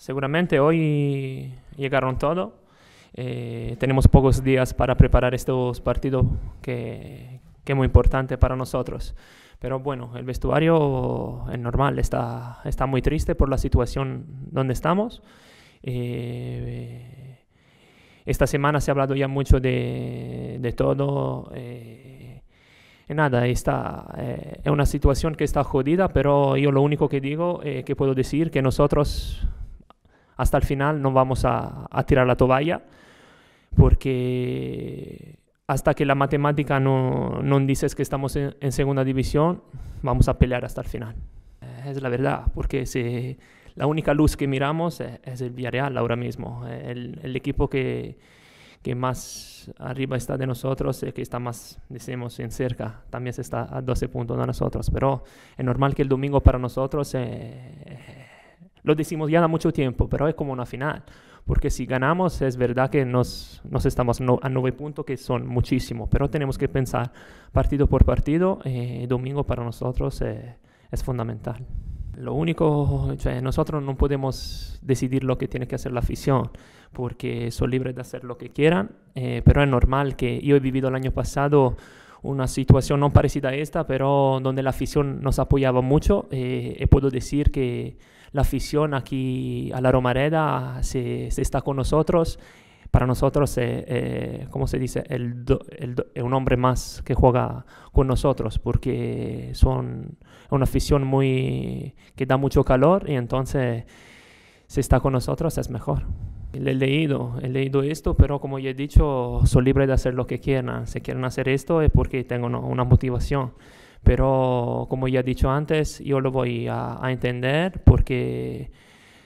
Seguramente hoy llegaron todo. Eh, tenemos pocos días para preparar estos partidos que, que es muy importante para nosotros. Pero bueno, el vestuario es normal, está, está muy triste por la situación donde estamos. Eh, esta semana se ha hablado ya mucho de, todo. Eh, nada, está, es una situación que está jodida, pero yo lo único que digo, que puedo decir, que nosotros hasta el final no vamos a, tirar la toalla porque hasta que la matemática no, no dices que estamos en, segunda división, vamos a pelear hasta el final. Es la verdad, porque si, la única luz que miramos es, el Villarreal ahora mismo, el, equipo que, más arriba está de nosotros, que está más, decimos, en cerca, también se está a 12 puntos de nosotros, pero es normal que el domingo para nosotros... Eh, lo decimos ya da mucho tiempo, pero es como una final. Porque si ganamos, es verdad que nos, nos estamos a nueve puntos, que son muchísimos, pero tenemos que pensar partido por partido. Eh, domingo para nosotros eh, es fundamental. Lo único, nosotros no podemos decidir lo que tiene que hacer la afición, porque son libres de hacer lo que quieran, eh, pero es normal que yo he vivido el año pasado una situación no parecida a esta, pero donde la afición nos apoyaba mucho. y eh, puedo decir que la afición aquí a la Romareda se, está con nosotros. Para nosotros, es eh, eh, ¿cómo se dice? un hombre más que juega con nosotros, porque son una afición muy que da mucho calor y entonces si está con nosotros es mejor he leído, he leído esto, pero como ya he dicho, son libre de hacer lo que quieran. Si quieren hacer esto es porque tengo una, motivación. Pero como ya he dicho antes, yo lo voy a, entender porque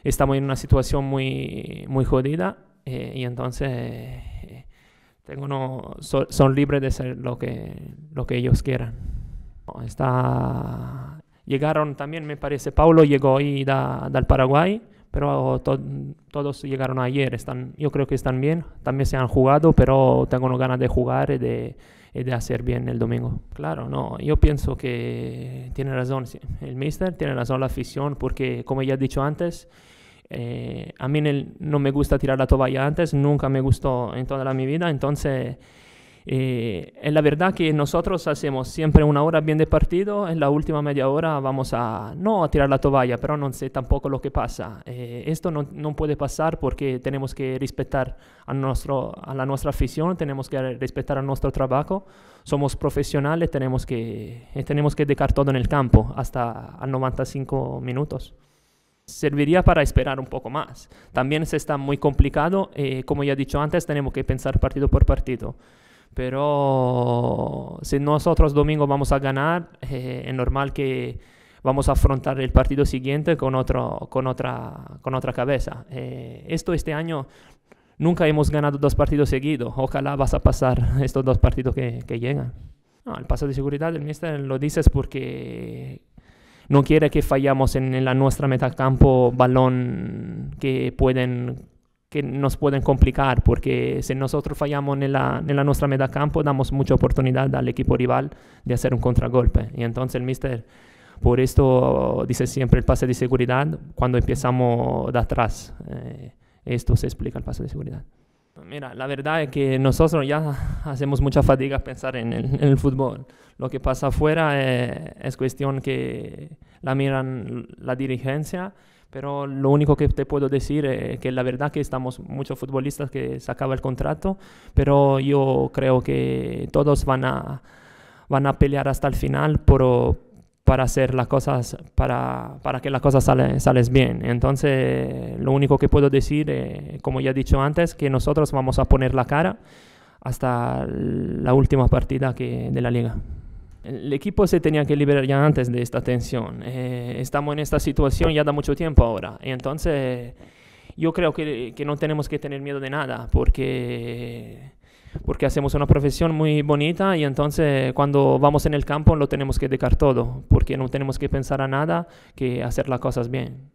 estamos en una situación muy, muy jodida eh, y entonces eh, tengo no, son libres de hacer lo que, lo que ellos quieran. Está, llegaron también, me parece, Paulo llegó ahí del Paraguay pero todos llegaron ayer, están, yo creo que están bien, también se han jugado, pero tengo ganas de jugar y de, de, hacer bien el domingo. Claro, no, yo pienso que tiene razón el míster, tiene razón la afición, porque como ya he dicho antes, eh, a mí no me gusta tirar la toalla antes, nunca me gustó en toda la, mi vida, entonces eh, es la verdad que nosotros hacemos siempre una hora bien de partido, en la última media hora vamos a, no a tirar la toalla, pero no sé tampoco lo que pasa. Eh, esto no, no, puede pasar porque tenemos que respetar a, nuestro, a la nuestra afición, tenemos que respetar a nuestro trabajo, somos profesionales, tenemos que, eh, tenemos que dejar todo en el campo hasta a 95 minutos serviría para esperar un poco más. También se está muy complicado, eh, como ya he dicho antes, tenemos que pensar partido por partido. Pero si nosotros domingo vamos a ganar, eh, es normal que vamos a afrontar el partido siguiente con, otro, con, otra, con otra cabeza. Eh, esto este año nunca hemos ganado dos partidos seguidos. Ojalá vas a pasar estos dos partidos que, llegan. el paso de seguridad del míster lo dices porque no quiere que fallamos en, la nuestra metacampo balón que pueden que nos pueden complicar, porque si nosotros fallamos en la, nuestra media campo, damos mucha oportunidad al equipo rival de hacer un contragolpe. Y entonces el mister, por esto dice siempre el pase de seguridad cuando empezamos de atrás. Eh, esto se explica el pase de seguridad. Mira, la verdad es que nosotros ya hacemos mucha fatiga pensar en el, fútbol. Lo que pasa afuera es, eh, es, cuestión que la miran la dirigencia, pero lo único que te puedo decir es que la verdad que estamos muchos futbolistas que sacaba el contrato, pero yo creo que todos van a, van a pelear hasta el final para hacer las cosas, para, para que las cosas salen bien. Entonces, lo único que puedo decir, eh, como ya he dicho antes, que nosotros vamos a poner la cara hasta la última partida que, de la liga. El equipo se tenía que liberar ya antes de esta tensión. Eh, estamos en esta situación ya da mucho tiempo ahora. entonces yo creo que, que, no tenemos que tener miedo de nada porque, porque hacemos una profesión muy bonita y entonces cuando vamos en el campo lo tenemos que dedicar todo porque no tenemos que pensar a nada que hacer las cosas bien.